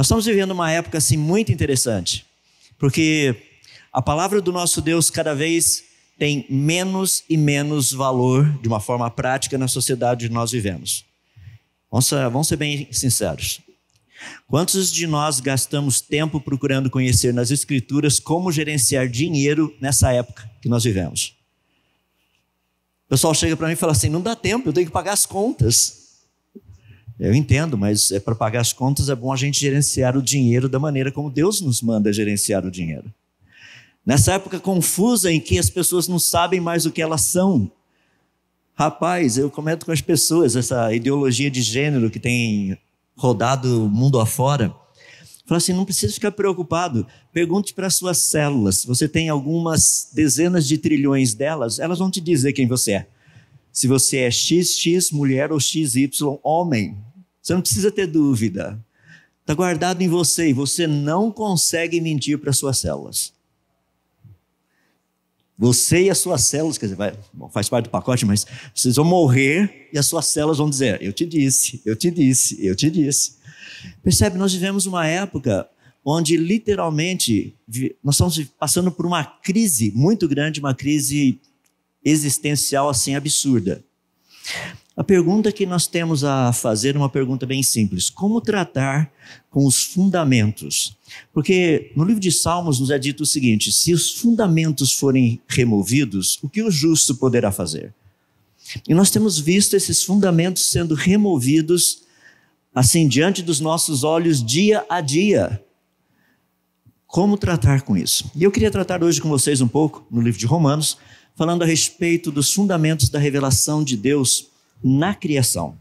Nós estamos vivendo uma época assim muito interessante, porque a palavra do nosso Deus cada vez tem menos e menos valor de uma forma prática na sociedade que nós vivemos. Vamos ser, vamos ser bem sinceros. Quantos de nós gastamos tempo procurando conhecer nas Escrituras como gerenciar dinheiro nessa época que nós vivemos? O pessoal chega para mim e fala assim: não dá tempo, eu tenho que pagar as contas. Eu entendo, mas é para pagar as contas é bom a gente gerenciar o dinheiro da maneira como Deus nos manda gerenciar o dinheiro. Nessa época confusa em que as pessoas não sabem mais o que elas são. Rapaz, eu comento com as pessoas essa ideologia de gênero que tem rodado o mundo afora. Fala assim, não precisa ficar preocupado. Pergunte para suas células. Se você tem algumas dezenas de trilhões delas, elas vão te dizer quem você é. Se você é XX mulher ou XY homem, você não precisa ter dúvida. Está guardado em você e você não consegue mentir para suas células. Você e as suas células, quer dizer, vai, bom, faz parte do pacote, mas vocês vão morrer e as suas células vão dizer: Eu te disse, eu te disse, eu te disse. Percebe, nós vivemos uma época onde literalmente nós estamos passando por uma crise muito grande, uma crise existencial assim absurda. A pergunta que nós temos a fazer é uma pergunta bem simples: como tratar com os fundamentos? Porque no livro de Salmos nos é dito o seguinte: se os fundamentos forem removidos, o que o justo poderá fazer? E nós temos visto esses fundamentos sendo removidos assim diante dos nossos olhos dia a dia. Como tratar com isso? E eu queria tratar hoje com vocês um pouco no livro de Romanos, falando a respeito dos fundamentos da revelação de Deus na criação.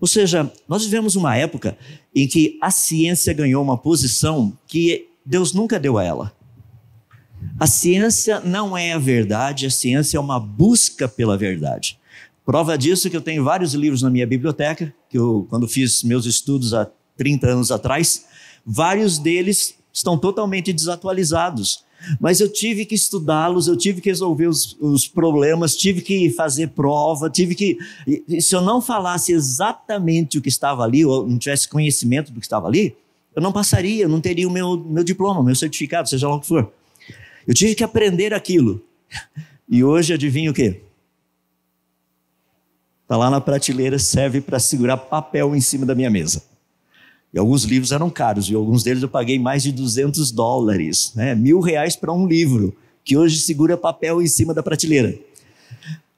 Ou seja, nós vivemos uma época em que a ciência ganhou uma posição que Deus nunca deu a ela. A ciência não é a verdade, a ciência é uma busca pela verdade. Prova disso é que eu tenho vários livros na minha biblioteca, que eu, quando fiz meus estudos há 30 anos atrás, vários deles estão totalmente desatualizados. Mas eu tive que estudá-los, eu tive que resolver os, os, problemas, tive que fazer prova, tive que. Se eu não falasse exatamente o que estava ali, ou não tivesse conhecimento do que estava ali, eu não passaria, eu não teria o meu, meu diploma, meu certificado, seja lá o que for. Eu tive que aprender aquilo. E hoje adivinha o quê? Está lá na prateleira, serve para segurar papel em cima da minha mesa. E alguns livros eram caros, e alguns deles eu paguei mais de 200 dólares, né? mil reais para um livro, que hoje segura papel em cima da prateleira.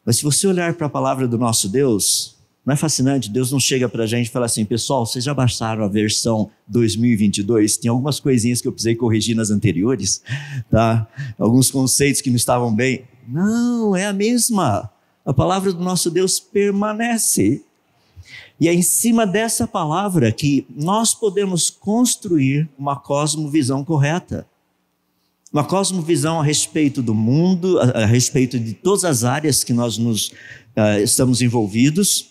Mas se você olhar para a palavra do nosso Deus, não é fascinante? Deus não chega para a gente e fala assim, pessoal, vocês já baixaram a versão 2022? Tem algumas coisinhas que eu precisei corrigir nas anteriores, tá? alguns conceitos que não estavam bem. Não, é a mesma. A palavra do nosso Deus permanece. E é em cima dessa palavra que nós podemos construir uma cosmovisão correta. Uma cosmovisão a respeito do mundo, a, respeito de todas as áreas que nós nos, uh, estamos envolvidos,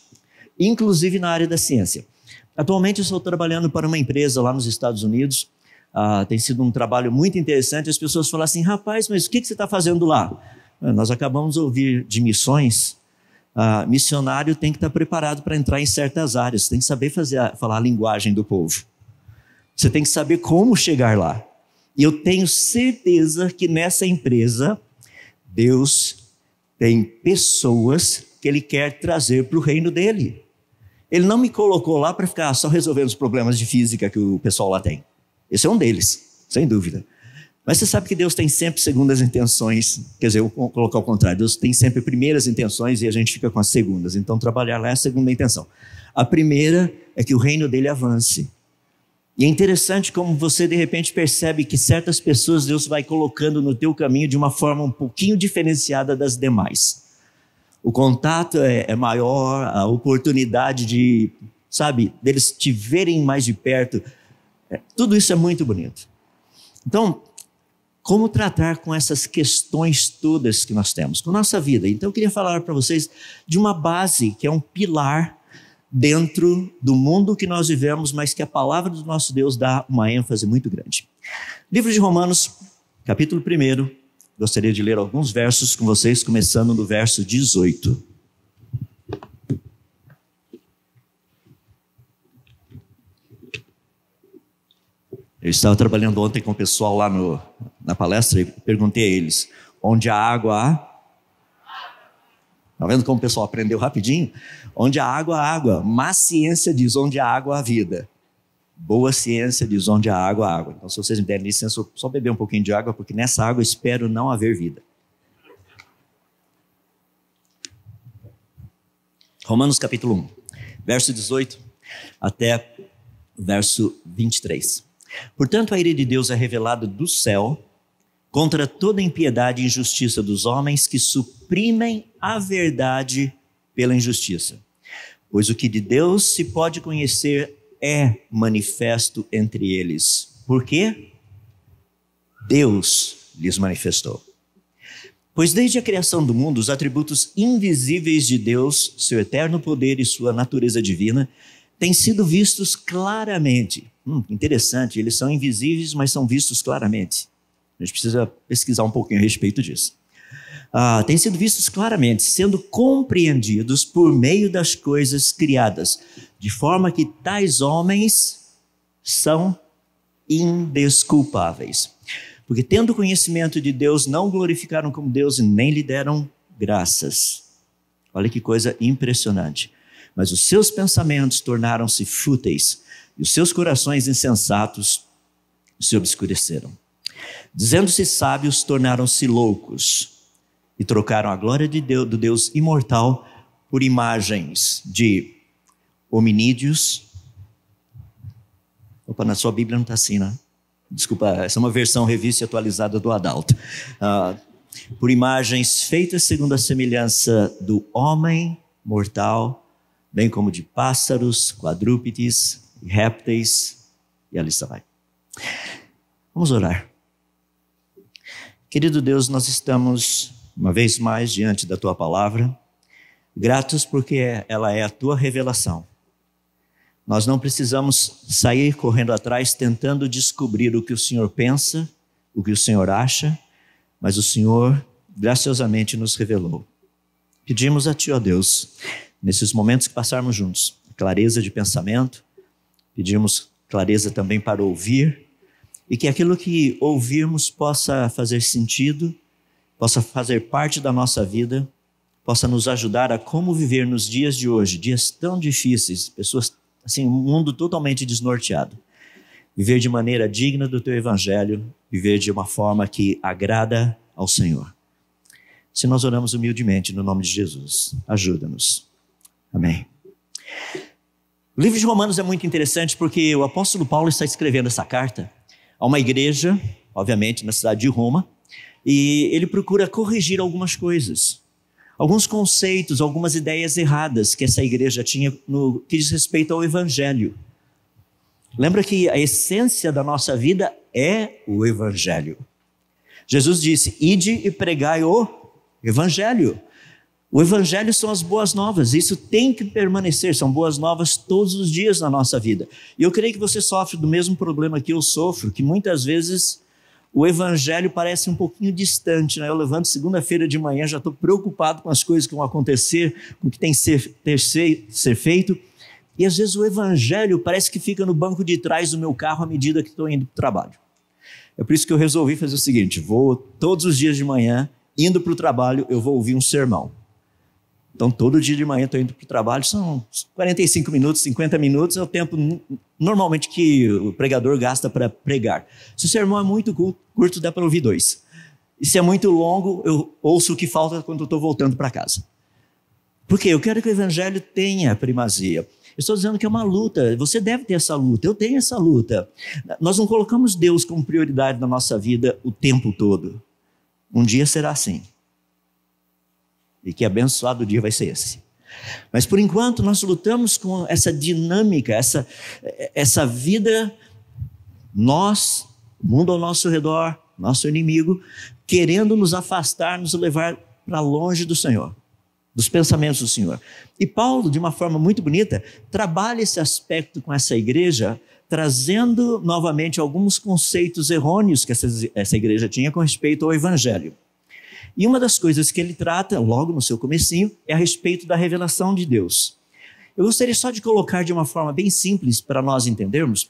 inclusive na área da ciência. Atualmente eu estou trabalhando para uma empresa lá nos Estados Unidos. Uh, tem sido um trabalho muito interessante. As pessoas falam assim: rapaz, mas o que, que você está fazendo lá? Ah, nós acabamos de ouvir de missões ah, missionário tem que estar preparado para entrar em certas áreas, tem que saber fazer a, falar a linguagem do povo. Você tem que saber como chegar lá. E eu tenho certeza que nessa empresa, Deus tem pessoas que Ele quer trazer para o reino dele. Ele não me colocou lá para ficar só resolvendo os problemas de física que o pessoal lá tem. Esse é um deles, sem dúvida. Mas você sabe que Deus tem sempre segundas intenções, quer dizer, eu vou colocar o contrário, Deus tem sempre primeiras intenções e a gente fica com as segundas. Então, trabalhar lá é a segunda intenção. A primeira é que o reino dele avance. E é interessante como você de repente percebe que certas pessoas Deus vai colocando no teu caminho de uma forma um pouquinho diferenciada das demais. O contato é, é maior, a oportunidade de, sabe, deles te verem mais de perto. É, tudo isso é muito bonito. Então, como tratar com essas questões todas que nós temos, com nossa vida. Então, eu queria falar para vocês de uma base, que é um pilar dentro do mundo que nós vivemos, mas que a palavra do nosso Deus dá uma ênfase muito grande. Livro de Romanos, capítulo 1, gostaria de ler alguns versos com vocês, começando no verso 18. Eu estava trabalhando ontem com o pessoal lá no, na palestra e perguntei a eles: onde a água há? Tá vendo como o pessoal aprendeu rapidinho? Onde a água há água. Mas ciência diz onde a água há vida. Boa ciência diz onde a água há água. Então, se vocês me derem licença, eu só beber um pouquinho de água, porque nessa água eu espero não haver vida. Romanos capítulo 1, verso 18 até verso 23. Portanto, a ira de Deus é revelada do céu contra toda impiedade e injustiça dos homens que suprimem a verdade pela injustiça. Pois o que de Deus se pode conhecer é manifesto entre eles. Por quê? Deus lhes manifestou. Pois desde a criação do mundo, os atributos invisíveis de Deus, seu eterno poder e sua natureza divina, têm sido vistos claramente. Hum, interessante, eles são invisíveis, mas são vistos claramente. A gente precisa pesquisar um pouquinho a respeito disso. Ah, têm sido vistos claramente, sendo compreendidos por meio das coisas criadas, de forma que tais homens são indesculpáveis. Porque, tendo conhecimento de Deus, não glorificaram como Deus e nem lhe deram graças. Olha que coisa impressionante. Mas os seus pensamentos tornaram-se fúteis e os seus corações insensatos se obscureceram. Dizendo-se sábios, tornaram-se loucos e trocaram a glória de Deus, do Deus imortal por imagens de hominídeos. Opa, na sua Bíblia não está assim, né? Desculpa, essa é uma versão revista e atualizada do Adalto. Ah, por imagens feitas segundo a semelhança do homem mortal, bem como de pássaros, quadrúpedes, répteis, e ali está vai. Vamos orar. Querido Deus, nós estamos uma vez mais diante da tua palavra, gratos porque ela é a tua revelação. Nós não precisamos sair correndo atrás tentando descobrir o que o Senhor pensa, o que o Senhor acha, mas o Senhor graciosamente nos revelou. Pedimos a Ti, ó Deus, nesses momentos que passarmos juntos, clareza de pensamento, pedimos clareza também para ouvir e que aquilo que ouvirmos possa fazer sentido, possa fazer parte da nossa vida, possa nos ajudar a como viver nos dias de hoje, dias tão difíceis, pessoas assim, um mundo totalmente desnorteado. Viver de maneira digna do teu evangelho, viver de uma forma que agrada ao Senhor. Se nós oramos humildemente no nome de Jesus, ajuda-nos. Amém. O livro de Romanos é muito interessante porque o apóstolo Paulo está escrevendo essa carta a uma igreja, obviamente na cidade de Roma, e ele procura corrigir algumas coisas, alguns conceitos, algumas ideias erradas que essa igreja tinha no que diz respeito ao evangelho. Lembra que a essência da nossa vida é o evangelho. Jesus disse: "Ide e pregai o evangelho". O Evangelho são as boas novas, isso tem que permanecer, são boas novas todos os dias na nossa vida. E eu creio que você sofre do mesmo problema que eu sofro, que muitas vezes o Evangelho parece um pouquinho distante. Né? Eu levanto segunda-feira de manhã, já estou preocupado com as coisas que vão acontecer, com o que tem que ser, ter, ser, ser feito. E às vezes o Evangelho parece que fica no banco de trás do meu carro à medida que estou indo para o trabalho. É por isso que eu resolvi fazer o seguinte: vou todos os dias de manhã, indo para o trabalho, eu vou ouvir um sermão. Então, todo dia de manhã estou indo para o trabalho, são 45 minutos, 50 minutos, é o tempo normalmente que o pregador gasta para pregar. Se o sermão é muito curto, dá para ouvir dois. E se é muito longo, eu ouço o que falta quando estou voltando para casa. Por quê? Eu quero que o evangelho tenha primazia. Eu estou dizendo que é uma luta, você deve ter essa luta, eu tenho essa luta. Nós não colocamos Deus como prioridade na nossa vida o tempo todo. Um dia será assim. E que abençoado dia vai ser esse. Mas por enquanto nós lutamos com essa dinâmica, essa, essa vida, nós, o mundo ao nosso redor, nosso inimigo, querendo nos afastar, nos levar para longe do Senhor, dos pensamentos do Senhor. E Paulo, de uma forma muito bonita, trabalha esse aspecto com essa igreja, trazendo novamente alguns conceitos errôneos que essa, essa igreja tinha com respeito ao evangelho. E uma das coisas que ele trata, logo no seu comecinho, é a respeito da revelação de Deus. Eu gostaria só de colocar de uma forma bem simples para nós entendermos.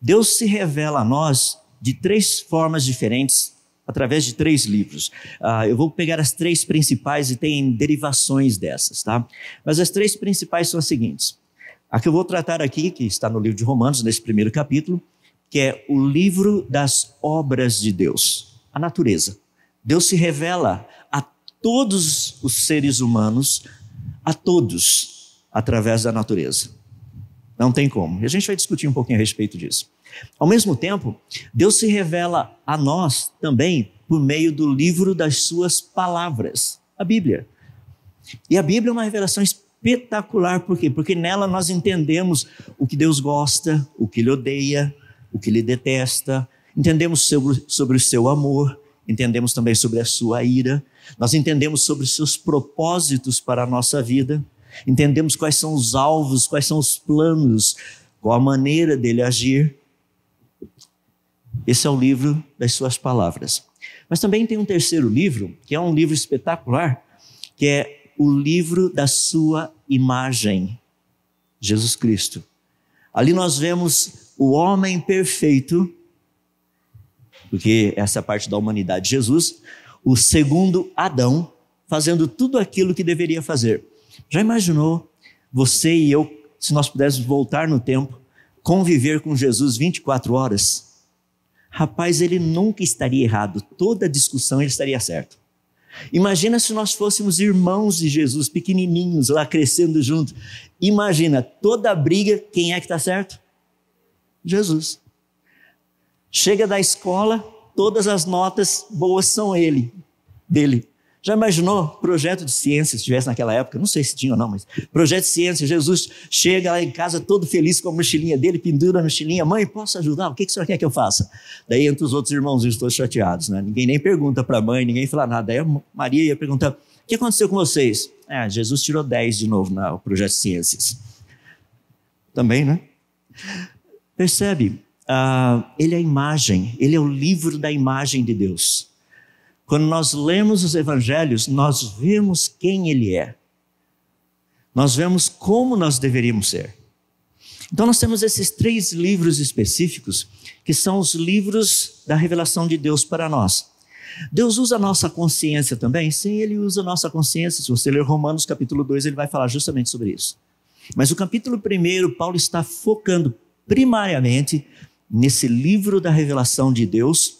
Deus se revela a nós de três formas diferentes, através de três livros. Uh, eu vou pegar as três principais e tem derivações dessas, tá? Mas as três principais são as seguintes. A que eu vou tratar aqui, que está no livro de Romanos, nesse primeiro capítulo, que é o livro das obras de Deus, a natureza. Deus se revela a todos os seres humanos, a todos, através da natureza. Não tem como. E a gente vai discutir um pouquinho a respeito disso. Ao mesmo tempo, Deus se revela a nós também por meio do livro das suas palavras, a Bíblia. E a Bíblia é uma revelação espetacular, por quê? Porque nela nós entendemos o que Deus gosta, o que ele odeia, o que ele detesta, entendemos sobre, sobre o seu amor, entendemos também sobre a sua ira, nós entendemos sobre os seus propósitos para a nossa vida, entendemos quais são os alvos, quais são os planos, qual a maneira dele agir. Esse é o livro das suas palavras. Mas também tem um terceiro livro, que é um livro espetacular, que é o livro da sua imagem, Jesus Cristo. Ali nós vemos o homem perfeito porque essa é parte da humanidade. Jesus, o segundo Adão, fazendo tudo aquilo que deveria fazer. Já imaginou você e eu, se nós pudéssemos voltar no tempo, conviver com Jesus 24 horas? Rapaz, ele nunca estaria errado, toda discussão ele estaria certo. Imagina se nós fôssemos irmãos de Jesus, pequenininhos, lá crescendo juntos. Imagina toda briga, quem é que está certo? Jesus. Chega da escola, todas as notas boas são ele, dele. Já imaginou projeto de ciência, se tivesse naquela época? Não sei se tinha ou não, mas projeto de ciência. Jesus chega lá em casa todo feliz com a mochilinha dele, pendura a mochilinha. Mãe, posso ajudar? O que, que o senhor quer que eu faça? Daí entre os outros irmãozinhos todos chateados, né? Ninguém nem pergunta para a mãe, ninguém fala nada. Daí a Maria ia perguntar, o que aconteceu com vocês? Ah, Jesus tirou 10 de novo no projeto de ciências. Também, né? Percebe? uh, ele é a imagem, ele é o livro da imagem de Deus. Quando nós lemos os evangelhos, nós vemos quem ele é. Nós vemos como nós deveríamos ser. Então nós temos esses três livros específicos, que são os livros da revelação de Deus para nós. Deus usa a nossa consciência também? Sim, ele usa a nossa consciência. Se você ler Romanos capítulo 2, ele vai falar justamente sobre isso. Mas o capítulo 1, Paulo está focando primariamente nesse livro da revelação de Deus,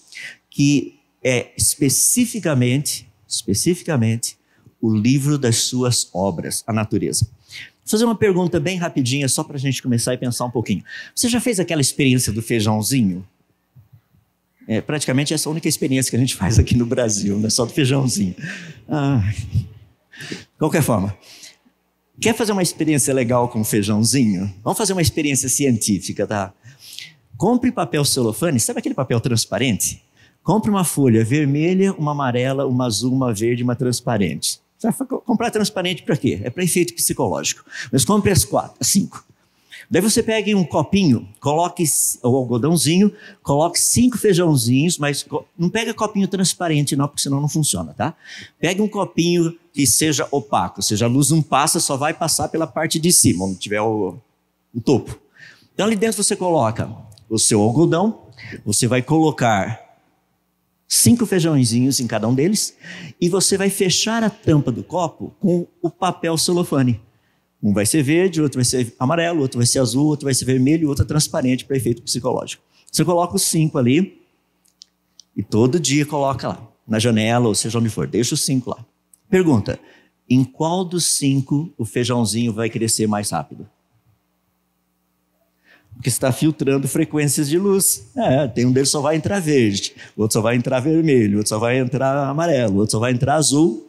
que é especificamente, especificamente, o livro das suas obras, a natureza. Vou fazer uma pergunta bem rapidinha, só para a gente começar e pensar um pouquinho. Você já fez aquela experiência do feijãozinho? É, praticamente essa é a única experiência que a gente faz aqui no Brasil, não é só do feijãozinho. Ah. Qualquer forma, quer fazer uma experiência legal com o feijãozinho? Vamos fazer uma experiência científica, tá? Compre papel celofane, sabe aquele papel transparente? Compre uma folha vermelha, uma amarela, uma azul, uma verde, uma transparente. Você vai comprar transparente para quê? É para efeito psicológico. Mas compre as quatro, as cinco. Daí você pegue um copinho, coloque o algodãozinho, coloque cinco feijãozinhos, mas não pega copinho transparente não, porque senão não funciona, tá? Pegue um copinho que seja opaco, ou seja, a luz não passa, só vai passar pela parte de cima, onde tiver o, o topo. Então ali dentro você coloca o seu algodão, você vai colocar cinco feijãozinhos em cada um deles e você vai fechar a tampa do copo com o papel celofane. Um vai ser verde, outro vai ser amarelo, outro vai ser azul, outro vai ser vermelho, outro é transparente para efeito psicológico. Você coloca os cinco ali e todo dia coloca lá, na janela ou seja onde for, deixa os cinco lá. Pergunta: em qual dos cinco o feijãozinho vai crescer mais rápido? que está filtrando frequências de luz. É, tem um deles só vai entrar verde, outro só vai entrar vermelho, outro só vai entrar amarelo, outro só vai entrar azul.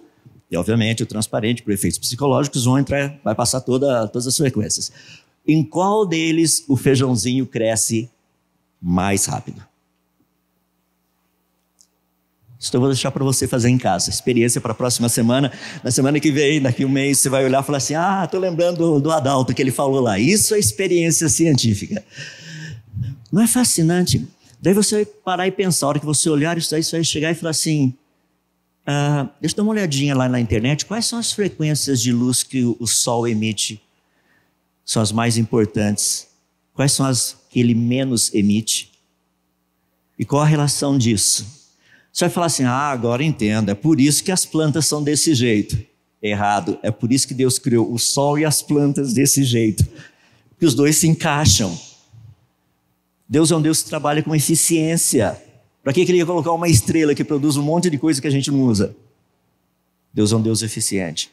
E, obviamente, o transparente, por efeitos psicológicos, vão entrar, vai passar toda, todas as frequências. Em qual deles o feijãozinho cresce mais rápido? Isso então, eu vou deixar para você fazer em casa. Experiência para a próxima semana. Na semana que vem, daqui um mês, você vai olhar e falar assim: Ah, estou lembrando do Adalto que ele falou lá. Isso é experiência científica. Não é fascinante? Daí você vai parar e pensar. A hora que você olhar isso aí, você vai chegar e falar assim: ah, Deixa eu dar uma olhadinha lá na internet. Quais são as frequências de luz que o Sol emite? São as mais importantes. Quais são as que ele menos emite? E qual a relação disso? Você vai falar assim: ah, agora entendo, é por isso que as plantas são desse jeito. Errado, é por isso que Deus criou o sol e as plantas desse jeito, porque os dois se encaixam. Deus é um Deus que trabalha com eficiência. Para que ele ia colocar uma estrela que produz um monte de coisa que a gente não usa? Deus é um Deus eficiente.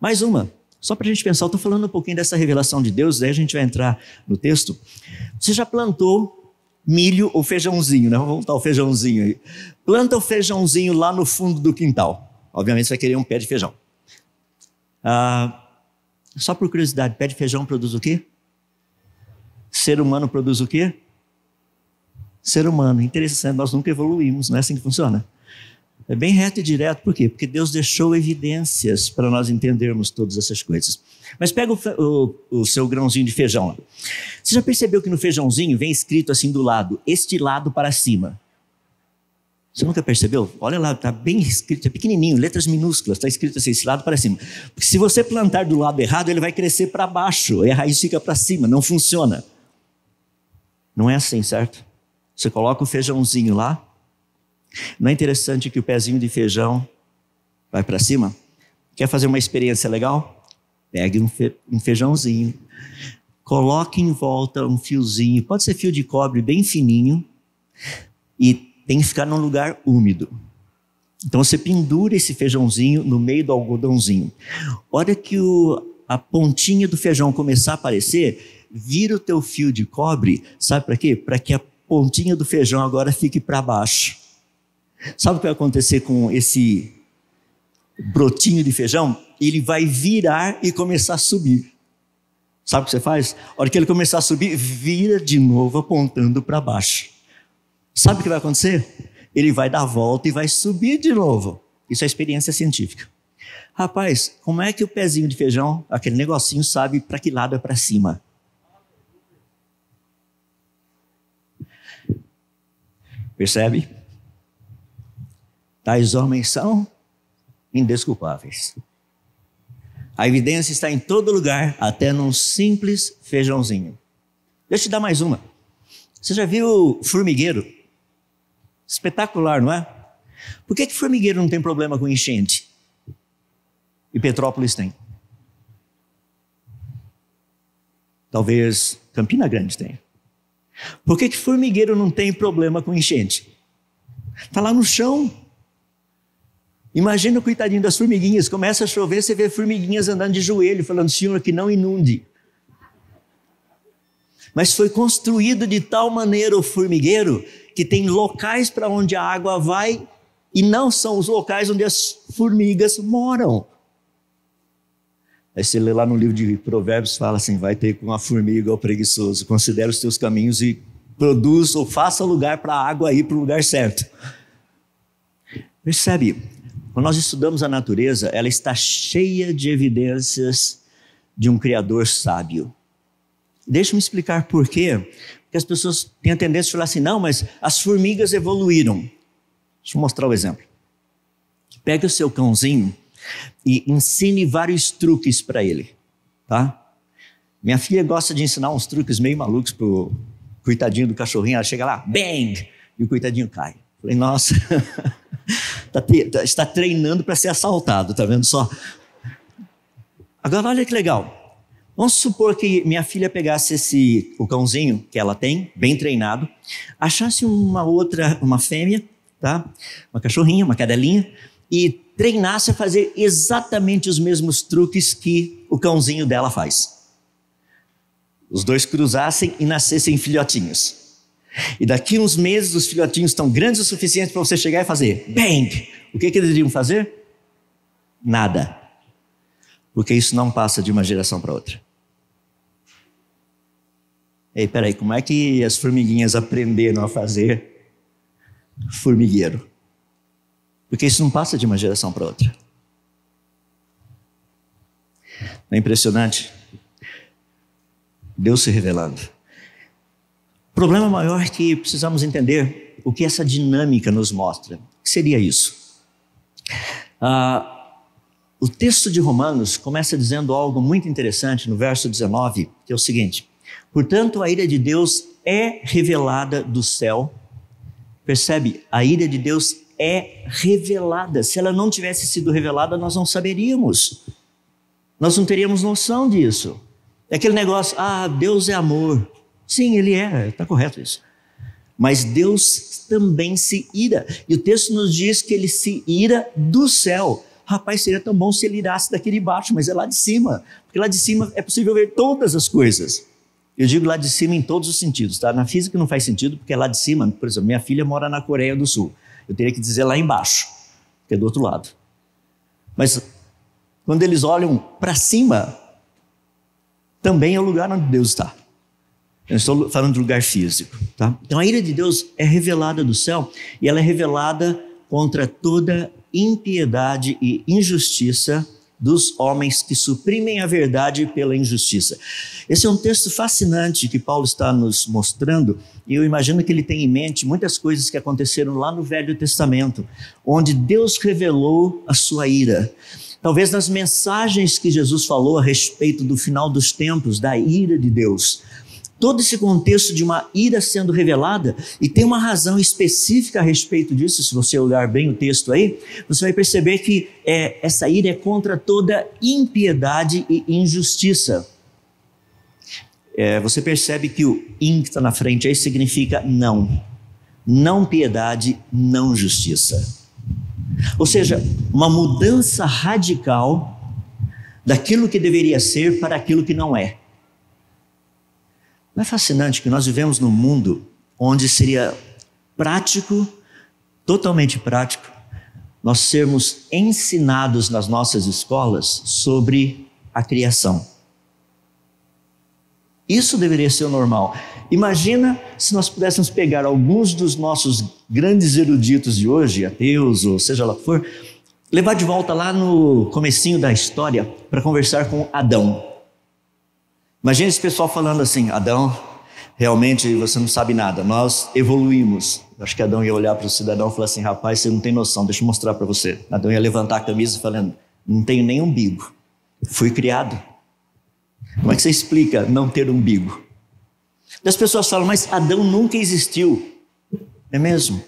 Mais uma, só para a gente pensar, eu estou falando um pouquinho dessa revelação de Deus, daí a gente vai entrar no texto. Você já plantou milho, o feijãozinho, né? Vamos voltar o feijãozinho aí. Planta o feijãozinho lá no fundo do quintal. Obviamente você vai querer um pé de feijão. Ah, só por curiosidade, pé de feijão produz o quê? Ser humano produz o quê? Ser humano. Interessante, nós nunca evoluímos, não é assim que funciona. É bem reto e direto, por quê? Porque Deus deixou evidências para nós entendermos todas essas coisas. Mas pega o, o, o seu grãozinho de feijão lá. Você já percebeu que no feijãozinho vem escrito assim do lado, este lado para cima? Você nunca percebeu? Olha lá, está bem escrito, é pequenininho, letras minúsculas, está escrito assim, este lado para cima. Porque se você plantar do lado errado, ele vai crescer para baixo, e a raiz fica para cima, não funciona. Não é assim, certo? Você coloca o feijãozinho lá. Não é interessante que o pezinho de feijão vai para cima? Quer fazer uma experiência legal? Pegue um, fe um feijãozinho, coloque em volta um fiozinho, pode ser fio de cobre bem fininho, e tem que ficar num lugar úmido. Então você pendura esse feijãozinho no meio do algodãozinho. Hora que o, a pontinha do feijão começar a aparecer, vira o teu fio de cobre, sabe para quê? Para que a pontinha do feijão agora fique para baixo. Sabe o que vai acontecer com esse brotinho de feijão? Ele vai virar e começar a subir. Sabe o que você faz? A hora que ele começar a subir, vira de novo apontando para baixo. Sabe o que vai acontecer? Ele vai dar a volta e vai subir de novo. Isso é experiência científica. Rapaz, como é que o pezinho de feijão, aquele negocinho, sabe para que lado é para cima? Percebe? Tais homens são indesculpáveis. A evidência está em todo lugar, até num simples feijãozinho. Deixa eu te dar mais uma. Você já viu formigueiro? Espetacular, não é? Por que, que formigueiro não tem problema com enchente? E Petrópolis tem. Talvez Campina Grande tenha. Por que, que formigueiro não tem problema com enchente? Está lá no chão. Imagina o coitadinho das formiguinhas. Começa a chover, você vê formiguinhas andando de joelho, falando: Senhor, que não inunde. Mas foi construído de tal maneira o formigueiro que tem locais para onde a água vai e não são os locais onde as formigas moram. Aí você lê lá no livro de Provérbios, fala assim: vai ter com a formiga o preguiçoso, considera os teus caminhos e produz ou faça lugar para a água ir para o lugar certo. Percebe? Quando nós estudamos a natureza, ela está cheia de evidências de um Criador sábio. Deixa-me explicar por quê. Porque as pessoas têm a tendência de falar assim: não, mas as formigas evoluíram. Deixa eu mostrar o exemplo. Pegue o seu cãozinho e ensine vários truques para ele, tá? Minha filha gosta de ensinar uns truques meio malucos pro coitadinho do cachorrinho. Ela chega lá, bang! E o coitadinho cai. Falei, nossa. Tá tá, está treinando para ser assaltado, tá vendo só? Agora olha que legal. Vamos supor que minha filha pegasse esse o cãozinho que ela tem, bem treinado, achasse uma outra, uma fêmea, tá? Uma cachorrinha, uma cadelinha e treinasse a fazer exatamente os mesmos truques que o cãozinho dela faz. Os dois cruzassem e nascessem filhotinhos. E daqui uns meses os filhotinhos estão grandes o suficiente para você chegar e fazer bang. O que, que eles iriam fazer? Nada. Porque isso não passa de uma geração para outra. Ei, peraí, como é que as formiguinhas aprenderam a fazer formigueiro? Porque isso não passa de uma geração para outra. Não é impressionante? Deus se revelando problema maior que precisamos entender o que essa dinâmica nos mostra. seria isso? Ah, o texto de Romanos começa dizendo algo muito interessante no verso 19, que é o seguinte: Portanto, a ira de Deus é revelada do céu. Percebe? A ira de Deus é revelada. Se ela não tivesse sido revelada, nós não saberíamos. Nós não teríamos noção disso. É aquele negócio, ah, Deus é amor. Sim, ele é. está correto isso. Mas Deus também se ira. E o texto nos diz que ele se ira do céu. Rapaz, seria tão bom se ele irasse daqui de baixo, mas é lá de cima. Porque lá de cima é possível ver todas as coisas. Eu digo lá de cima em todos os sentidos, tá? Na física não faz sentido, porque é lá de cima. Por exemplo, minha filha mora na Coreia do Sul. Eu teria que dizer lá embaixo, que é do outro lado. Mas quando eles olham para cima, também é o lugar onde Deus está. Eu estou falando de lugar físico. Tá? Então a ira de Deus é revelada do céu e ela é revelada contra toda impiedade e injustiça dos homens que suprimem a verdade pela injustiça. Esse é um texto fascinante que Paulo está nos mostrando, e eu imagino que ele tem em mente muitas coisas que aconteceram lá no Velho Testamento, onde Deus revelou a sua ira. Talvez nas mensagens que Jesus falou a respeito do final dos tempos, da ira de Deus todo esse contexto de uma ira sendo revelada, e tem uma razão específica a respeito disso, se você olhar bem o texto aí, você vai perceber que é, essa ira é contra toda impiedade e injustiça. É, você percebe que o in que está na frente aí significa não. Não piedade, não justiça. Ou seja, uma mudança radical daquilo que deveria ser para aquilo que não é. Não é fascinante que nós vivemos num mundo onde seria prático, totalmente prático, nós sermos ensinados nas nossas escolas sobre a criação. Isso deveria ser o normal. Imagina se nós pudéssemos pegar alguns dos nossos grandes eruditos de hoje, ateus ou seja lá que for, levar de volta lá no comecinho da história para conversar com Adão. Imagina esse pessoal falando assim: Adão, realmente você não sabe nada, nós evoluímos. Acho que Adão ia olhar para o cidadão e falar assim: rapaz, você não tem noção, deixa eu mostrar para você. Adão ia levantar a camisa e falando: não tenho nem umbigo, fui criado. Como é que você explica não ter umbigo? As pessoas falam, mas Adão nunca existiu. É mesmo?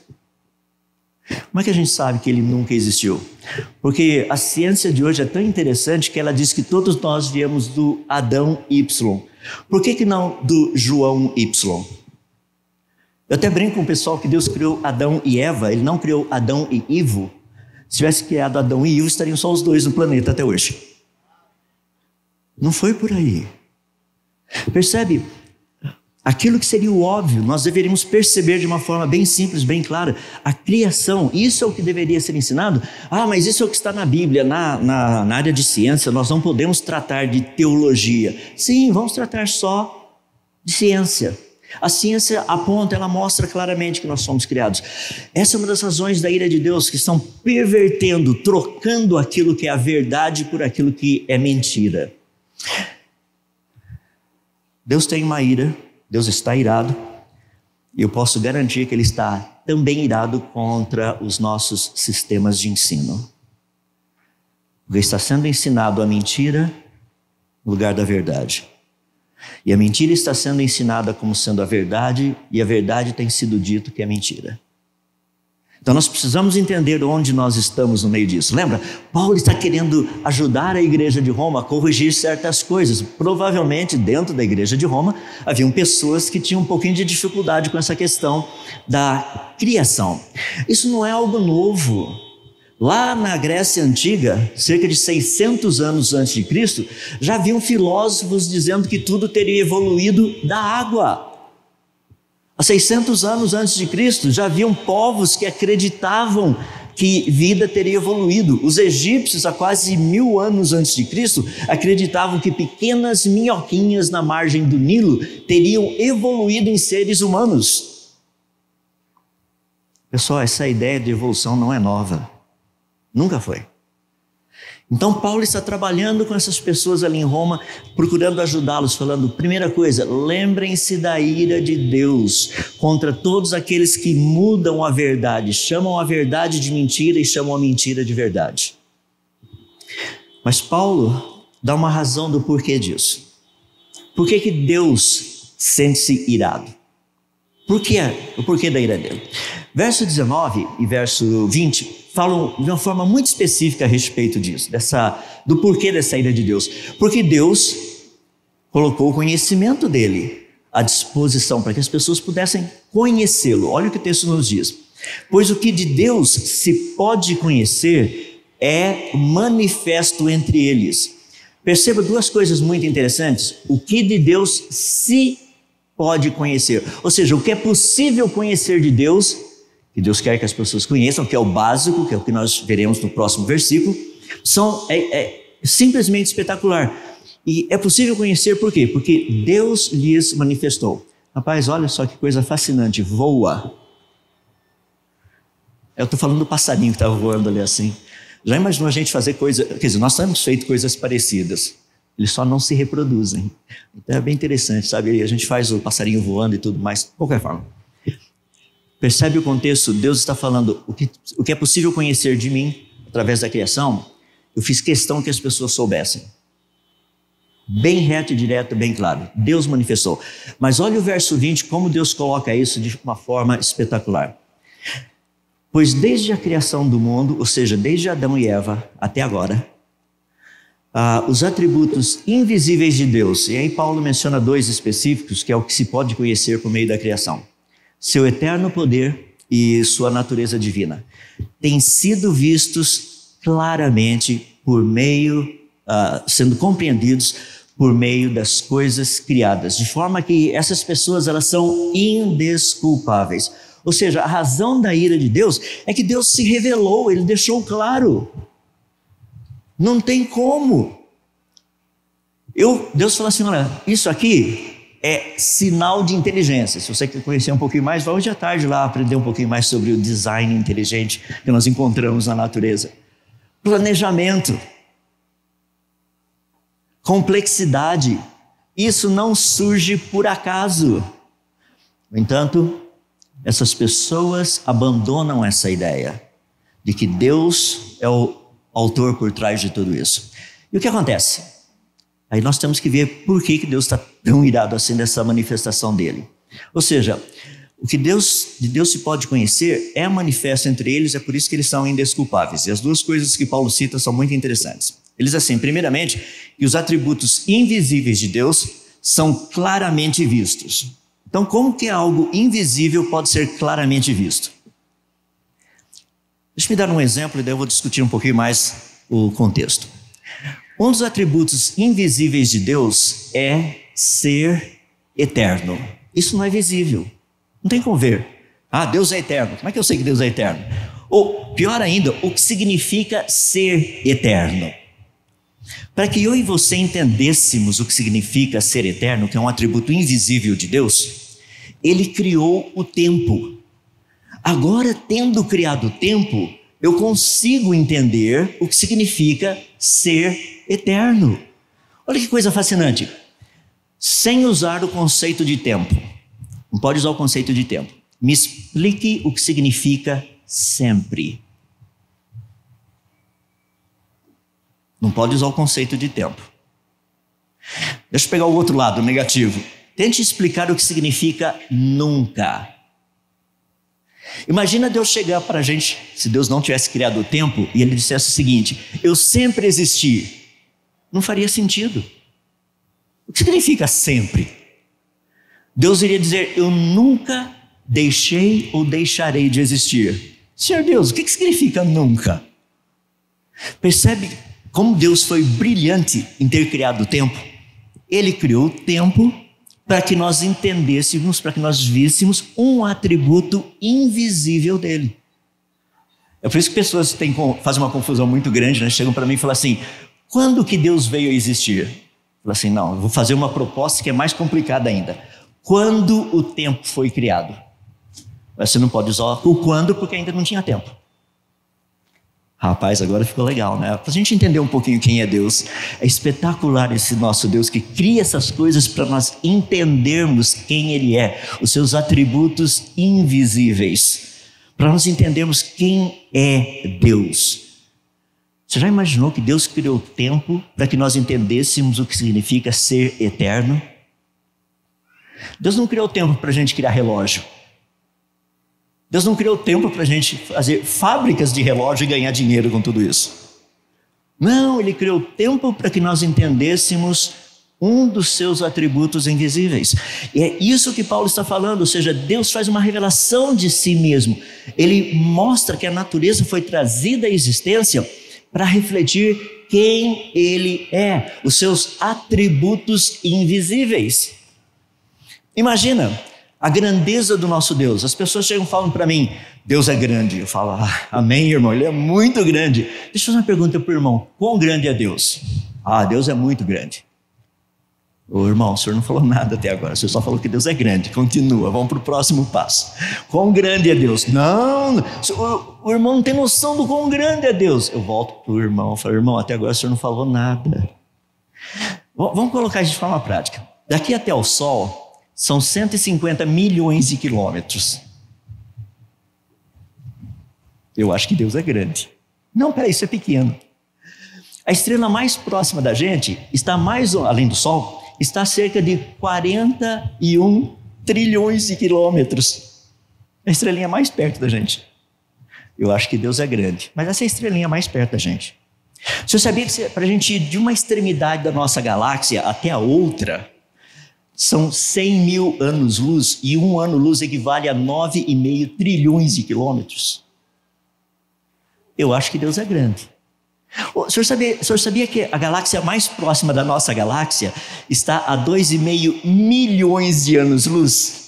Como é que a gente sabe que ele nunca existiu? Porque a ciência de hoje é tão interessante que ela diz que todos nós viemos do Adão Y. Por que, que não do João Y? Eu até brinco com o pessoal que Deus criou Adão e Eva, ele não criou Adão e Ivo. Se tivesse criado Adão e Ivo, estariam só os dois no planeta até hoje. Não foi por aí. Percebe? Aquilo que seria o óbvio, nós deveríamos perceber de uma forma bem simples, bem clara. A criação, isso é o que deveria ser ensinado. Ah, mas isso é o que está na Bíblia, na, na, na área de ciência, nós não podemos tratar de teologia. Sim, vamos tratar só de ciência. A ciência aponta, ela mostra claramente que nós somos criados. Essa é uma das razões da ira de Deus, que estão pervertendo, trocando aquilo que é a verdade por aquilo que é mentira. Deus tem uma ira Deus está irado e eu posso garantir que Ele está também irado contra os nossos sistemas de ensino. Porque está sendo ensinado a mentira no lugar da verdade. E a mentira está sendo ensinada como sendo a verdade, e a verdade tem sido dito que é mentira. Então nós precisamos entender onde nós estamos no meio disso. Lembra? Paulo está querendo ajudar a igreja de Roma a corrigir certas coisas. Provavelmente dentro da igreja de Roma haviam pessoas que tinham um pouquinho de dificuldade com essa questão da criação. Isso não é algo novo. Lá na Grécia antiga, cerca de 600 anos antes de Cristo, já haviam filósofos dizendo que tudo teria evoluído da água. Há 600 anos antes de Cristo, já haviam povos que acreditavam que vida teria evoluído. Os egípcios, há quase mil anos antes de Cristo, acreditavam que pequenas minhoquinhas na margem do Nilo teriam evoluído em seres humanos. Pessoal, essa ideia de evolução não é nova. Nunca foi. Então, Paulo está trabalhando com essas pessoas ali em Roma, procurando ajudá-los, falando: primeira coisa, lembrem-se da ira de Deus contra todos aqueles que mudam a verdade, chamam a verdade de mentira e chamam a mentira de verdade. Mas Paulo dá uma razão do porquê disso. Por que, que Deus sente-se irado? Por que, é o porquê da ira dele? Verso 19 e verso 20 falam de uma forma muito específica a respeito disso, dessa, do porquê dessa ira de Deus. Porque Deus colocou o conhecimento dele à disposição para que as pessoas pudessem conhecê-lo. Olha o que o texto nos diz. Pois o que de Deus se pode conhecer é manifesto entre eles. Perceba duas coisas muito interessantes. O que de Deus se pode conhecer, ou seja, o que é possível conhecer de Deus que Deus quer que as pessoas conheçam, que é o básico, que é o que nós veremos no próximo versículo, são, é, é simplesmente espetacular. E é possível conhecer por quê? Porque Deus lhes manifestou. Rapaz, olha só que coisa fascinante, voa. Eu estou falando do passarinho que estava tá voando ali assim. Já imaginou a gente fazer coisa, quer dizer, nós temos feito coisas parecidas, eles só não se reproduzem. Então é bem interessante, sabe? A gente faz o passarinho voando e tudo mais, de qualquer forma. Percebe o contexto? Deus está falando o que, o que é possível conhecer de mim através da criação. Eu fiz questão que as pessoas soubessem. Bem reto e direto, bem claro. Deus manifestou. Mas olha o verso 20, como Deus coloca isso de uma forma espetacular. Pois desde a criação do mundo, ou seja, desde Adão e Eva até agora, ah, os atributos invisíveis de Deus, e aí Paulo menciona dois específicos, que é o que se pode conhecer por meio da criação seu eterno poder e sua natureza divina, têm sido vistos claramente por meio, uh, sendo compreendidos por meio das coisas criadas, de forma que essas pessoas elas são indesculpáveis. Ou seja, a razão da ira de Deus é que Deus se revelou, ele deixou claro. Não tem como. Eu, Deus falou assim: olha, isso aqui é sinal de inteligência. Se você quer conhecer um pouquinho mais, vá hoje à tarde lá aprender um pouquinho mais sobre o design inteligente que nós encontramos na natureza. Planejamento, complexidade, isso não surge por acaso. No entanto, essas pessoas abandonam essa ideia de que Deus é o autor por trás de tudo isso. E o que acontece? Aí nós temos que ver por que, que Deus está tão irado assim nessa manifestação dele. Ou seja, o que Deus, de Deus se pode conhecer é manifesto entre eles, é por isso que eles são indesculpáveis. E as duas coisas que Paulo cita são muito interessantes. Eles assim, primeiramente, que os atributos invisíveis de Deus são claramente vistos. Então, como que algo invisível pode ser claramente visto? Deixa eu dar um exemplo e daí eu vou discutir um pouquinho mais o contexto. Um dos atributos invisíveis de Deus é ser eterno. Isso não é visível. Não tem como ver. Ah, Deus é eterno. Como é que eu sei que Deus é eterno? Ou, pior ainda, o que significa ser eterno? Para que eu e você entendêssemos o que significa ser eterno, que é um atributo invisível de Deus, ele criou o tempo. Agora, tendo criado o tempo, eu consigo entender o que significa ser eterno. Olha que coisa fascinante. Sem usar o conceito de tempo. Não pode usar o conceito de tempo. Me explique o que significa sempre. Não pode usar o conceito de tempo. Deixa eu pegar o outro lado, o negativo. Tente explicar o que significa nunca. Imagina Deus chegar para a gente, se Deus não tivesse criado o tempo, e ele dissesse o seguinte: Eu sempre existi não faria sentido. O que significa sempre? Deus iria dizer: Eu nunca deixei ou deixarei de existir. Senhor Deus, o que significa nunca? Percebe como Deus foi brilhante em ter criado o tempo? Ele criou o tempo para que nós entendêssemos, para que nós víssemos um atributo invisível dele. É por isso que pessoas têm, fazem uma confusão muito grande, né? chegam para mim e falam assim: quando que Deus veio a existir? Falei assim, não, vou fazer uma proposta que é mais complicada ainda. Quando o tempo foi criado? Você não pode usar o quando porque ainda não tinha tempo. Rapaz, agora ficou legal, né? Para a gente entender um pouquinho quem é Deus, é espetacular esse nosso Deus que cria essas coisas para nós entendermos quem Ele é, os seus atributos invisíveis, para nós entendermos quem é Deus. Você já imaginou que Deus criou o tempo para que nós entendêssemos o que significa ser eterno? Deus não criou o tempo para a gente criar relógio. Deus não criou o tempo para a gente fazer fábricas de relógio e ganhar dinheiro com tudo isso. Não, Ele criou o tempo para que nós entendêssemos um dos seus atributos invisíveis. E é isso que Paulo está falando, ou seja, Deus faz uma revelação de si mesmo. Ele mostra que a natureza foi trazida à existência para refletir quem ele é, os seus atributos invisíveis. Imagina a grandeza do nosso Deus. As pessoas chegam e falam para mim: Deus é grande. Eu falo: ah, Amém, irmão, ele é muito grande. Deixa eu fazer uma pergunta para o irmão: quão grande é Deus? Ah, Deus é muito grande. Ô, irmão, o senhor não falou nada até agora, o senhor só falou que Deus é grande. Continua, vamos para o próximo passo. Quão grande é Deus? Não, o, o irmão não tem noção do quão grande é Deus. Eu volto para o irmão, e falo, irmão, até agora o senhor não falou nada. Vamos colocar de forma prática. Daqui até o Sol são 150 milhões de quilômetros. Eu acho que Deus é grande. Não, peraí, isso é pequeno. A estrela mais próxima da gente está mais, além do Sol, está a cerca de 41 trilhões de quilômetros. É a estrelinha mais perto da gente. Eu acho que Deus é grande, mas essa é a estrelinha mais perto da gente. Você sabia que para a gente ir de uma extremidade da nossa galáxia até a outra, são 100 mil anos-luz, e um ano-luz equivale a 9,5 trilhões de quilômetros? Eu acho que Deus é grande. O senhor, sabia, o senhor sabia que a galáxia mais próxima da nossa galáxia está a 2,5 milhões de anos-luz?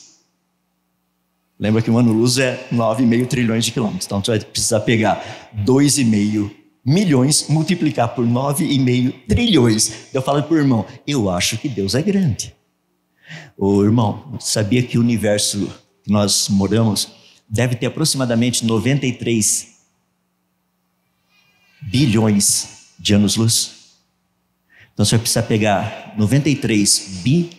Lembra que um ano-luz é 9,5 trilhões de quilômetros. Então, você vai precisar pegar 2,5 milhões, multiplicar por 9,5 trilhões. Eu falo para o irmão, eu acho que Deus é grande. Ô, irmão, sabia que o universo que nós moramos deve ter aproximadamente 93 bilhões de anos-luz. Então você vai precisar pegar 93 bi,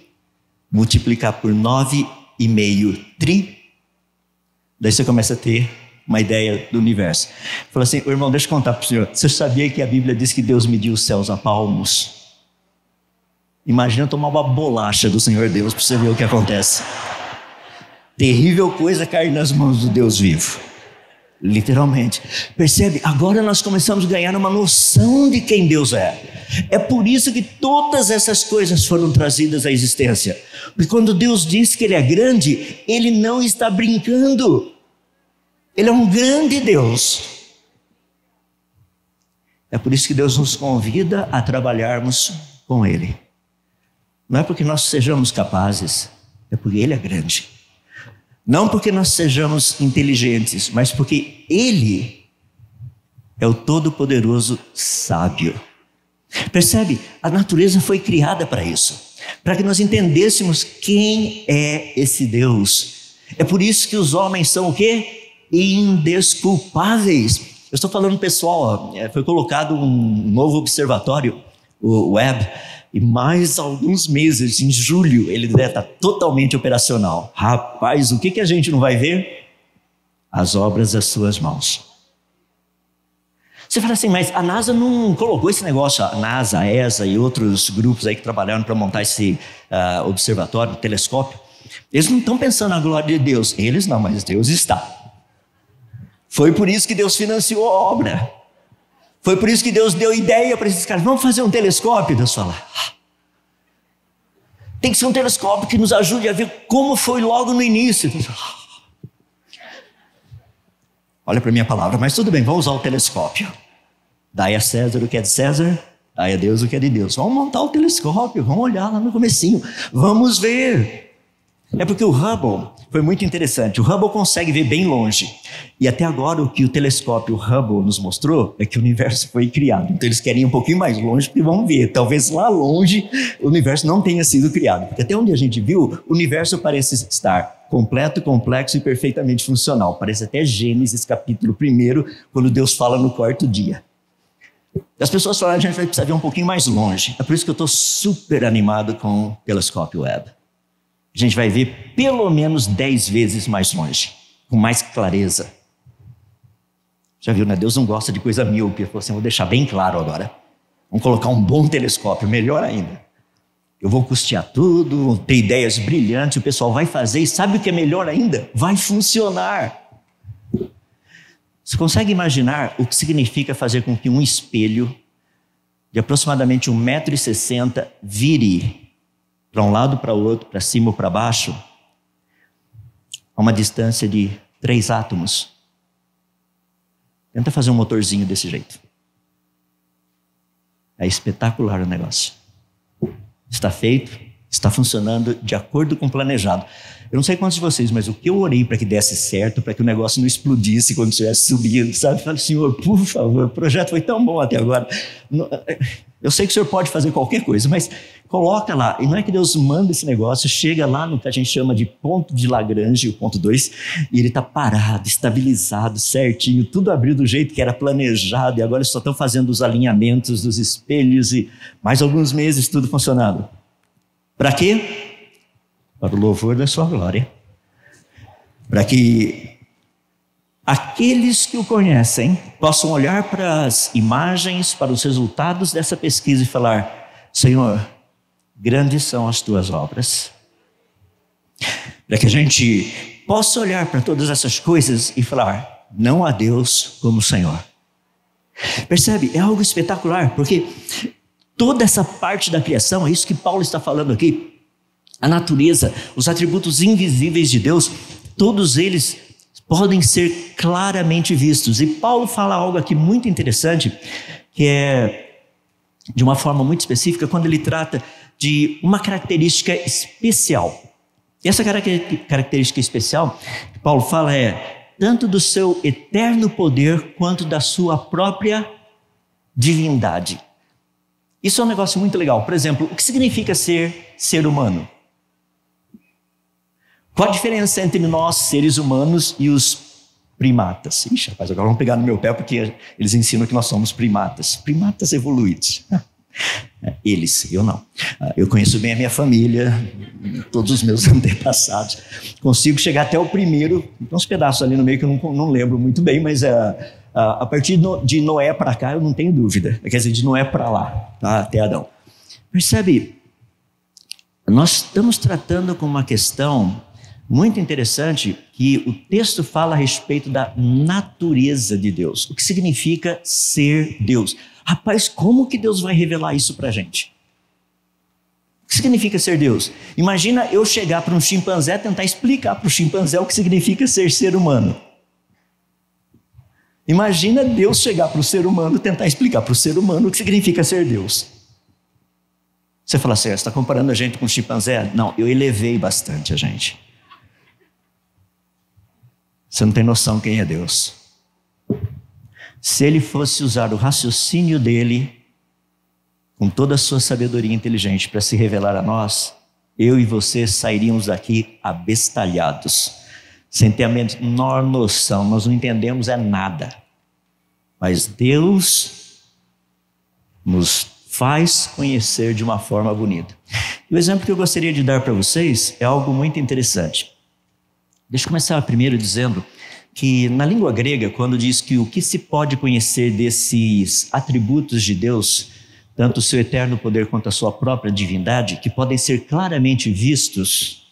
multiplicar por 9,5 tri, daí você começa a ter uma ideia do universo. Falou assim, irmão, deixa eu contar para o senhor. Você sabia que a Bíblia diz que Deus mediu os céus a palmos? Imagina tomar uma bolacha do Senhor Deus para você ver o que acontece. Terrível coisa cair nas mãos do Deus vivo. Literalmente. Percebe? Agora nós começamos a ganhar uma noção de quem Deus é. É por isso que todas essas coisas foram trazidas à existência. Porque quando Deus diz que Ele é grande, Ele não está brincando. Ele é um grande Deus. É por isso que Deus nos convida a trabalharmos com Ele. Não é porque nós sejamos capazes, é porque Ele é grande. Não porque nós sejamos inteligentes, mas porque Ele é o Todo-Poderoso Sábio. Percebe? A natureza foi criada para isso para que nós entendêssemos quem é esse Deus. É por isso que os homens são o quê? Indesculpáveis. Eu estou falando pessoal, é, foi colocado um novo observatório, o Web, e mais alguns meses, em julho, ele deve estar totalmente operacional. Rapaz, o que, que a gente não vai ver? As obras das suas mãos. Você fala assim, mas a NASA não colocou esse negócio, a NASA, a ESA e outros grupos aí que trabalharam para montar esse uh, observatório, telescópio. Eles não estão pensando na glória de Deus. Eles não, mas Deus está. Foi por isso que Deus financiou a obra. Foi por isso que Deus deu ideia para esses caras: vamos fazer um telescópio. Deus fala: tem que ser um telescópio que nos ajude a ver como foi logo no início. Deus Olha para minha palavra, mas tudo bem, vamos usar o telescópio. Daí a César o que é de César, daí a Deus o que é de Deus. Vamos montar o telescópio, vamos olhar lá no comecinho, vamos ver. É porque o Hubble foi muito interessante. O Hubble consegue ver bem longe. E até agora o que o telescópio Hubble nos mostrou é que o universo foi criado. Então eles querem ir um pouquinho mais longe porque vão ver. Talvez lá longe o universo não tenha sido criado. Porque até onde a gente viu, o universo parece estar completo, complexo e perfeitamente funcional. Parece até Gênesis capítulo 1, quando Deus fala no quarto dia. As pessoas falaram, a gente vai precisar ver um pouquinho mais longe. É por isso que eu estou super animado com o telescópio Webb a gente vai ver pelo menos dez vezes mais longe, com mais clareza. Já viu, né? Deus não gosta de coisa míope. Eu falou assim: vou deixar bem claro agora. Vamos colocar um bom telescópio, melhor ainda. Eu vou custear tudo, vou ter ideias brilhantes, o pessoal vai fazer e sabe o que é melhor ainda? Vai funcionar. Você consegue imaginar o que significa fazer com que um espelho de aproximadamente 1,60m vire para um lado, para o outro, para cima ou para baixo, a uma distância de três átomos. Tenta fazer um motorzinho desse jeito. É espetacular o negócio. Está feito, está funcionando de acordo com o planejado. Eu não sei quantos de vocês, mas o que eu orei para que desse certo, para que o negócio não explodisse quando estivesse subindo, sabe? Eu falei, senhor, por favor, o projeto foi tão bom até agora. Eu sei que o senhor pode fazer qualquer coisa, mas coloca lá. E não é que Deus manda esse negócio, chega lá no que a gente chama de ponto de Lagrange, o ponto 2, e ele está parado, estabilizado, certinho, tudo abriu do jeito que era planejado, e agora eles só estão fazendo os alinhamentos dos espelhos e mais alguns meses tudo funcionando. Para quê? para o louvor da sua glória, para que aqueles que o conhecem possam olhar para as imagens, para os resultados dessa pesquisa e falar: Senhor, grandes são as tuas obras. Para que a gente possa olhar para todas essas coisas e falar: não há Deus como Senhor. Percebe? É algo espetacular, porque toda essa parte da criação, é isso que Paulo está falando aqui, a natureza, os atributos invisíveis de Deus, todos eles podem ser claramente vistos. E Paulo fala algo aqui muito interessante, que é de uma forma muito específica, quando ele trata de uma característica especial. E essa característica especial que Paulo fala é tanto do seu eterno poder quanto da sua própria divindade. Isso é um negócio muito legal. Por exemplo, o que significa ser ser humano? Qual a diferença entre nós, seres humanos, e os primatas? Ixi, rapaz, agora vamos pegar no meu pé porque eles ensinam que nós somos primatas. Primatas evoluídos. Eles, eu não. Ah, eu conheço bem a minha família, todos os meus antepassados. Consigo chegar até o primeiro, uns pedaços ali no meio que eu não, não lembro muito bem, mas a, ah, a, ah, a partir de Noé para cá eu não tenho dúvida. Quer dizer, de Noé para lá, tá? até Adão. Percebe? Nós estamos tratando com uma questão muito interessante que o texto fala a respeito da natureza de Deus, o que significa ser Deus. Rapaz, como que Deus vai revelar isso para gente? O que significa ser Deus? Imagina eu chegar para um chimpanzé tentar explicar para o chimpanzé o que significa ser ser humano. Imagina Deus chegar para o ser humano tentar explicar para o ser humano o que significa ser Deus. Você fala assim, você está comparando a gente com um chimpanzé? Não, eu elevei bastante a gente. Você não tem noção quem é Deus. Se ele fosse usar o raciocínio dele, com toda a sua sabedoria inteligente, para se revelar a nós, eu e você sairíamos daqui abestalhados, sem ter a menor noção, nós não entendemos é nada. Mas Deus nos faz conhecer de uma forma bonita. E o exemplo que eu gostaria de dar para vocês é algo muito interessante. Deixa eu começar primeiro dizendo que na língua grega, quando diz que o que se pode conhecer desses atributos de Deus, tanto o seu eterno poder quanto a sua própria divindade, que podem ser claramente vistos,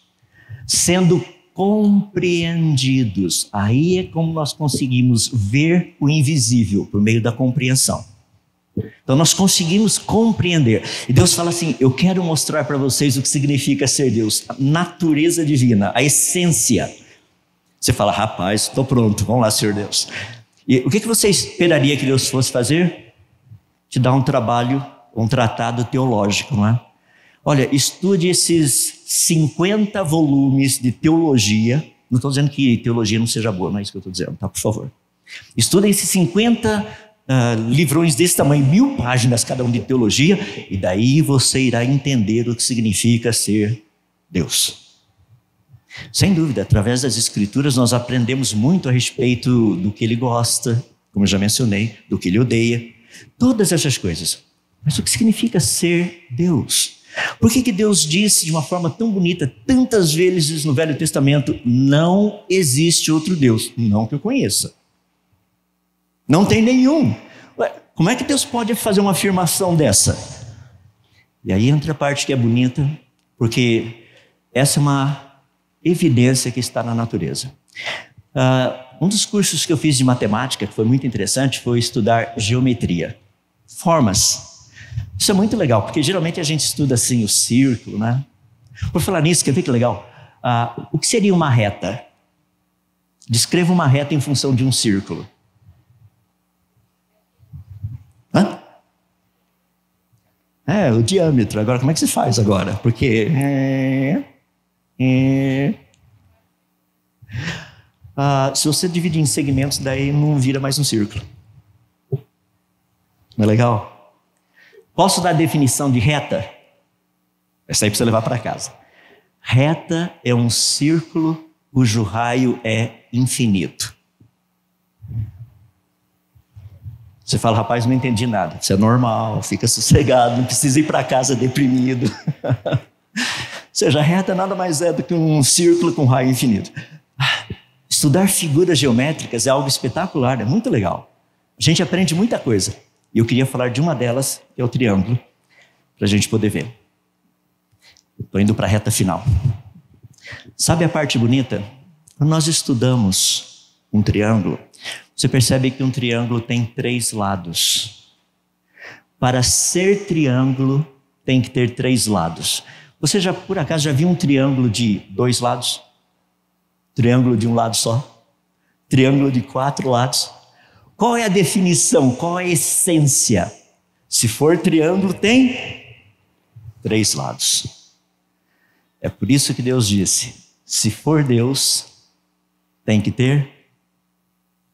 sendo compreendidos. Aí é como nós conseguimos ver o invisível por meio da compreensão. Então nós conseguimos compreender. E Deus fala assim: Eu quero mostrar para vocês o que significa ser Deus, a natureza divina, a essência você fala, rapaz, estou pronto, vamos lá, Senhor Deus. E o que, que você esperaria que Deus fosse fazer? Te dar um trabalho, um tratado teológico, não é? Olha, estude esses 50 volumes de teologia. Não estou dizendo que teologia não seja boa, não é isso que eu estou dizendo, tá? Por favor. Estuda esses 50 uh, ah, livrões desse tamanho, mil páginas cada um de teologia, e daí você irá entender o que significa ser Deus. Sem dúvida, através das escrituras nós aprendemos muito a respeito do que ele gosta, como já mencionei, do que ele odeia, todas essas coisas. Mas o que significa ser Deus? Por que, que Deus disse de uma forma tão bonita tantas vezes no Velho Testamento: não existe outro Deus? Não que eu conheça. Não tem nenhum. Ué, como é que Deus pode fazer uma afirmação dessa? E aí entra a parte que é bonita, porque essa é uma evidência que está na natureza. Uh, um dos cursos que eu fiz de matemática, que foi muito interessante, foi estudar geometria. Formas. Isso é muito legal, porque geralmente a gente estuda assim o círculo, né? Por falar nisso, quer ver que legal? Uh, o que seria uma reta? Descreva uma reta em função de um círculo. Hã? É, o diâmetro. Agora, como é que se faz agora? Porque. É... É... Ah, se você dividir em segmentos, daí não vira mais um círculo. Não é legal? Posso dar a definição de reta? Essa aí precisa levar para casa. Reta é um círculo cujo raio é infinito. Você fala, rapaz, não entendi nada. Isso é normal, fica sossegado, não precisa ir para casa deprimido. seja, reta nada mais é do que um círculo com raio infinito. Estudar figuras geométricas é algo espetacular, é muito legal. A gente aprende muita coisa. E eu queria falar de uma delas, que é o triângulo, para a gente poder ver. Estou indo para a reta final. Sabe a parte bonita? Quando nós estudamos um triângulo, você percebe que um triângulo tem três lados. Para ser triângulo, tem que ter três lados. Você já por acaso já viu um triângulo de dois lados? Triângulo de um lado só? Triângulo de quatro lados? Qual é a definição? Qual é a essência? Se for triângulo, tem três lados. É por isso que Deus disse: se for Deus, tem que ter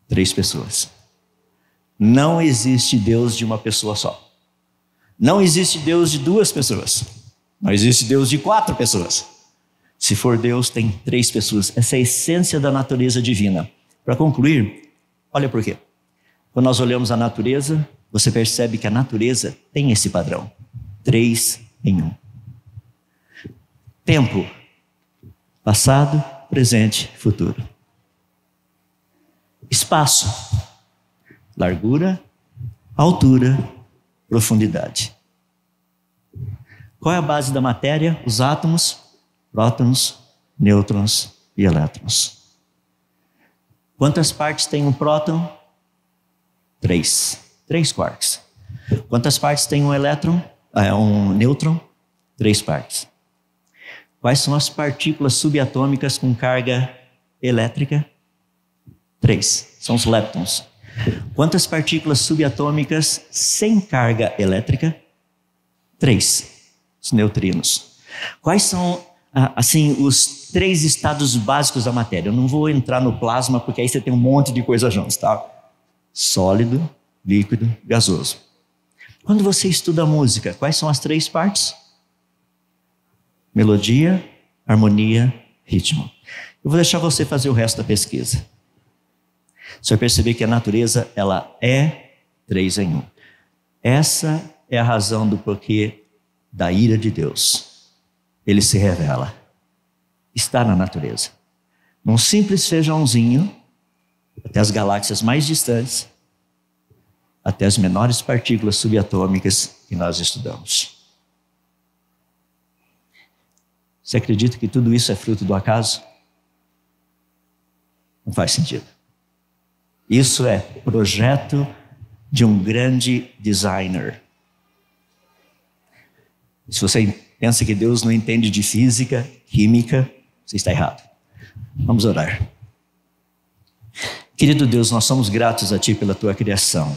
três pessoas. Não existe Deus de uma pessoa só. Não existe Deus de duas pessoas. Não existe Deus de quatro pessoas. Se for Deus, tem três pessoas. Essa é a essência da natureza divina. Para concluir, olha por quê. Quando nós olhamos a natureza, você percebe que a natureza tem esse padrão: três em um. Tempo: passado, presente, futuro. Espaço: largura, altura, profundidade. Qual é a base da matéria? Os átomos, prótons, nêutrons e elétrons. Quantas partes tem um próton? Três. Três quarks. Quantas partes tem um elétron? É, um nêutron? Três partes. Quais são as partículas subatômicas com carga elétrica? Três. São os leptons. Quantas partículas subatômicas sem carga elétrica? Três os neutrinos. Quais são, ah, assim, os três estados básicos da matéria? Eu não vou entrar no plasma, porque aí você tem um monte de coisa juntos, tá? Sólido, líquido, gasoso. Quando você estuda música, quais são as três partes? Melodia, harmonia, ritmo. Eu vou deixar você fazer o resto da pesquisa. Você vai perceber que a natureza, ela é três em um. Essa é a razão do porquê da ira de Deus. Ele se revela. Está na natureza. Num simples feijãozinho, até as galáxias mais distantes, até as menores partículas subatômicas que nós estudamos. Você acredita que tudo isso é fruto do acaso? Não faz sentido. Isso é projeto de um grande designer se você pensa que Deus não entende de física, química, você está errado. Vamos orar. Querido Deus, nós somos gratos a Ti pela Tua criação,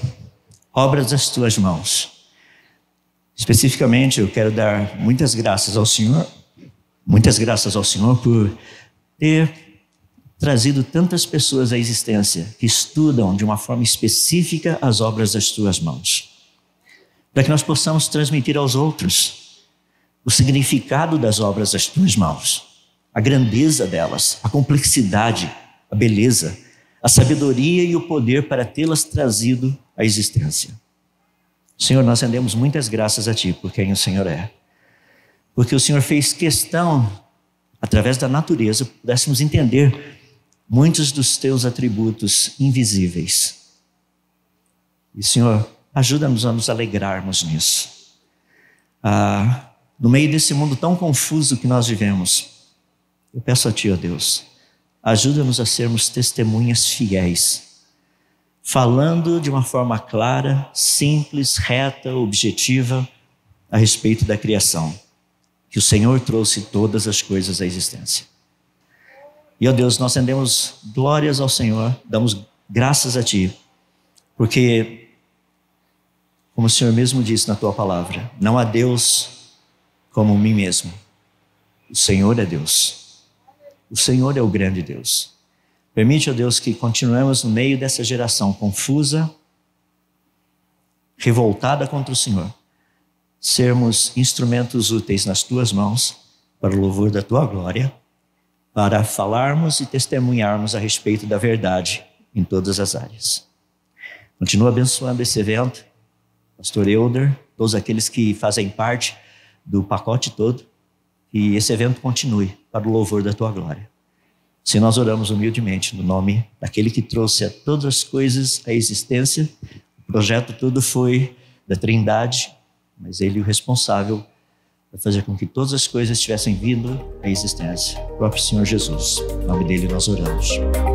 obras das Tuas mãos. Especificamente, eu quero dar muitas graças ao Senhor, muitas graças ao Senhor por ter trazido tantas pessoas à existência que estudam de uma forma específica as obras das Tuas mãos, para que nós possamos transmitir aos outros o significado das obras das tuas mãos, a grandeza delas, a complexidade, a beleza, a sabedoria e o poder para tê-las trazido à existência. Senhor, nós rendemos muitas graças a Ti por quem o Senhor é. Porque o Senhor fez questão, através da natureza, pudéssemos entender muitos dos Teus atributos invisíveis. E, Senhor, ajuda-nos a nos alegrarmos nisso. Ah, no meio desse mundo tão confuso que nós vivemos, eu peço a Ti, ó Deus, ajuda-nos a sermos testemunhas fiéis, falando de uma forma clara, simples, reta, objetiva a respeito da criação, que o Senhor trouxe todas as coisas à existência. E, ó Deus, nós rendemos glórias ao Senhor, damos graças a Ti, porque, como o Senhor mesmo disse na Tua palavra, não há Deus como mim mesmo. O Senhor é Deus. O Senhor é o grande Deus. Permite, ó Deus, que continuemos no meio dessa geração confusa, revoltada contra o Senhor, sermos instrumentos úteis nas tuas mãos para o louvor da tua glória, para falarmos e testemunharmos a respeito da verdade em todas as áreas. Continua abençoando esse evento, Pastor Euder, todos aqueles que fazem parte do pacote todo, e esse evento continue para o louvor da tua glória. Se nós oramos humildemente no nome daquele que trouxe a todas as coisas à existência, o projeto todo foi da Trindade, mas ele é o responsável para fazer com que todas as coisas tivessem vindo à existência. O próprio Senhor Jesus, em nome dele nós oramos.